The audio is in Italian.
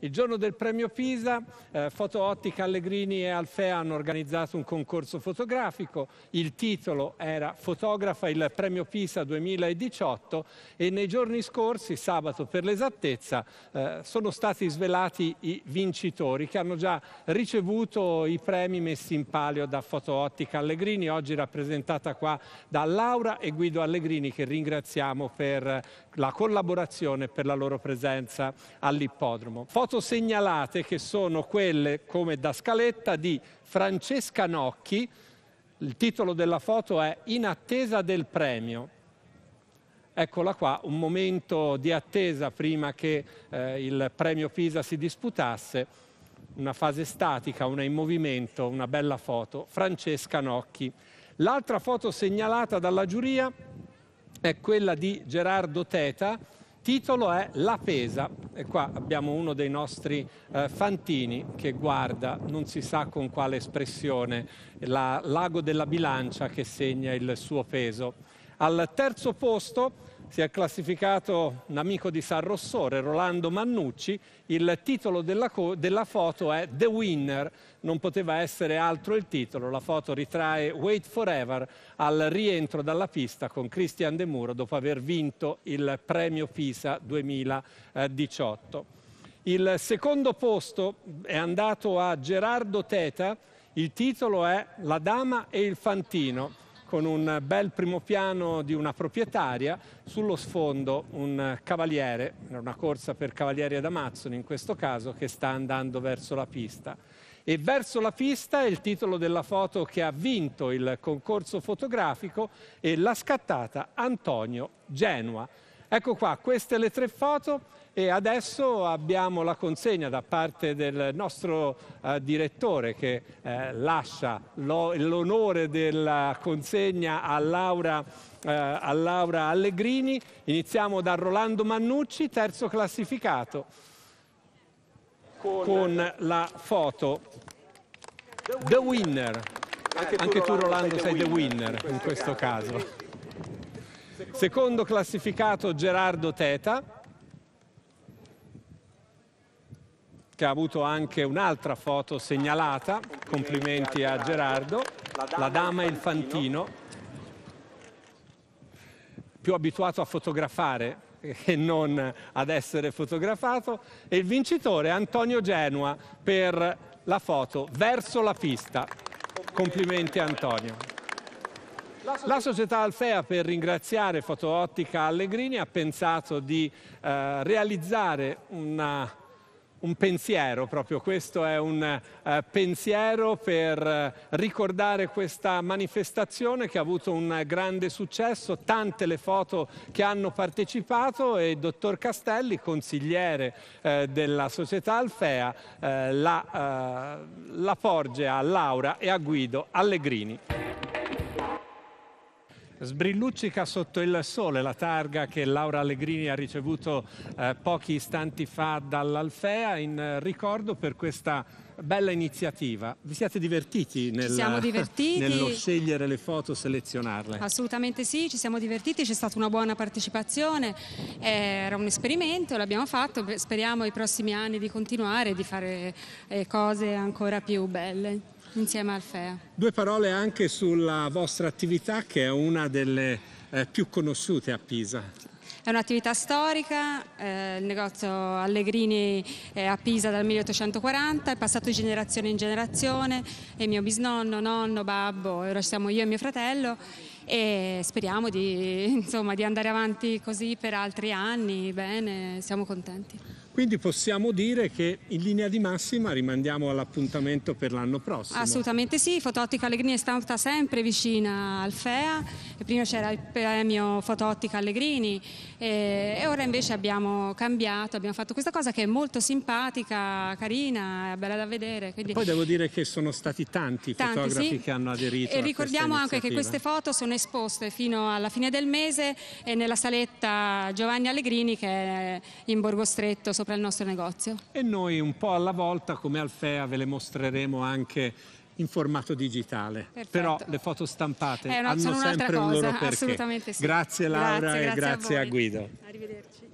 Il giorno del premio Pisa, eh, Ottica Allegrini e Alfea hanno organizzato un concorso fotografico, il titolo era Fotografa il premio Pisa 2018 e nei giorni scorsi, sabato per l'esattezza, eh, sono stati svelati i vincitori che hanno già ricevuto i premi messi in palio da Foto Ottica Allegrini, oggi rappresentata qua da Laura e Guido Allegrini che ringraziamo per la collaborazione e per la loro presenza all'ippodromo. Foto segnalate che sono quelle come da scaletta di Francesca Nocchi, il titolo della foto è In attesa del premio. Eccola qua, un momento di attesa prima che eh, il premio Pisa si disputasse, una fase statica, una in movimento, una bella foto, Francesca Nocchi. L'altra foto segnalata dalla giuria è quella di Gerardo Teta, titolo è La pesa e qua abbiamo uno dei nostri eh, fantini che guarda, non si sa con quale espressione, la, l'ago della bilancia che segna il suo peso. Al terzo posto si è classificato un amico di San Rossore, Rolando Mannucci, il titolo della, della, foto è The Winner, non poteva essere altro il titolo, la foto ritrae Wait Forever al rientro dalla pista con Christian De Muro dopo aver vinto il premio Pisa 2018. Il secondo posto è andato a Gerardo Teta, il titolo è La dama e il fantino con un bel primo piano di una proprietaria, sullo sfondo un cavaliere, una corsa per cavalieri ad Amazzoni in questo caso, che sta andando verso la pista. E verso la pista è il titolo della foto che ha vinto il concorso fotografico e l'ha scattata Antonio Genua. Ecco qua, queste le tre foto e adesso abbiamo la consegna da parte del nostro eh, direttore che eh, lascia l'onore della consegna a Laura, eh, a Laura Allegrini. Iniziamo da Rolando Mannucci, terzo classificato, con, con la foto The Winner. The winner. Anche, tu, Anche tu Rolando, sei The Winner in questo, caso. questo caso. Secondo classificato Gerardo Teta, che ha avuto anche un'altra foto segnalata, complimenti a Gerardo, la dama e il fantino, più abituato a fotografare e non ad essere fotografato, e il vincitore Antonio Genua per la foto Verso la pista. Complimenti Antonio. La società Alfea per ringraziare Fotoottica Allegrini ha pensato di eh, realizzare una, un pensiero, proprio questo è un eh, pensiero per eh, ricordare questa manifestazione che ha avuto un grande successo, tante le foto che hanno partecipato e il dottor Castelli, consigliere eh, della società Alfea, eh, la, eh, la porge a Laura e a Guido Allegrini. Sbrilluccica sotto il sole la targa che Laura Allegrini ha ricevuto eh, pochi istanti fa dall'Alfea in ricordo per questa bella iniziativa. Vi siete divertiti, nel, siamo divertiti nello scegliere le foto, selezionarle? Assolutamente sì, ci siamo divertiti, c'è stata una buona partecipazione, era un esperimento, l'abbiamo fatto, speriamo i prossimi anni di continuare, e di fare eh, cose ancora più belle insieme al FEA. Due parole anche sulla vostra attività che è una delle eh, più conosciute a Pisa. È un'attività storica, eh, il negozio Allegrini è a Pisa dal 1840, è passato di generazione in generazione, è mio bisnonno, nonno, babbo, ora siamo io e mio fratello e speriamo di, insomma, di andare avanti così per altri anni, bene, siamo contenti. Quindi possiamo dire che in linea di massima rimandiamo all'appuntamento per l'anno prossimo. Assolutamente sì, Fotottica Allegrini è stata sempre vicina al FEA, prima c'era il premio Fotottica Allegrini e, ora invece abbiamo cambiato, abbiamo fatto questa cosa che è molto simpatica, carina, bella da vedere. Quindi... Poi devo dire che sono stati tanti i fotografi sì. che hanno aderito. E ricordiamo anche che queste foto sono esposte fino alla fine del mese nella saletta Giovanni Allegrini che è in Borgo Stretto, sopra sopra il nostro negozio. E noi un po' alla volta, come Alfea, ve le mostreremo anche in formato digitale. Perfetto. Però le foto stampate una, eh, hanno sempre un loro perché. Assolutamente sì. Grazie Laura grazie, grazie e grazie a, a Guido. Arrivederci.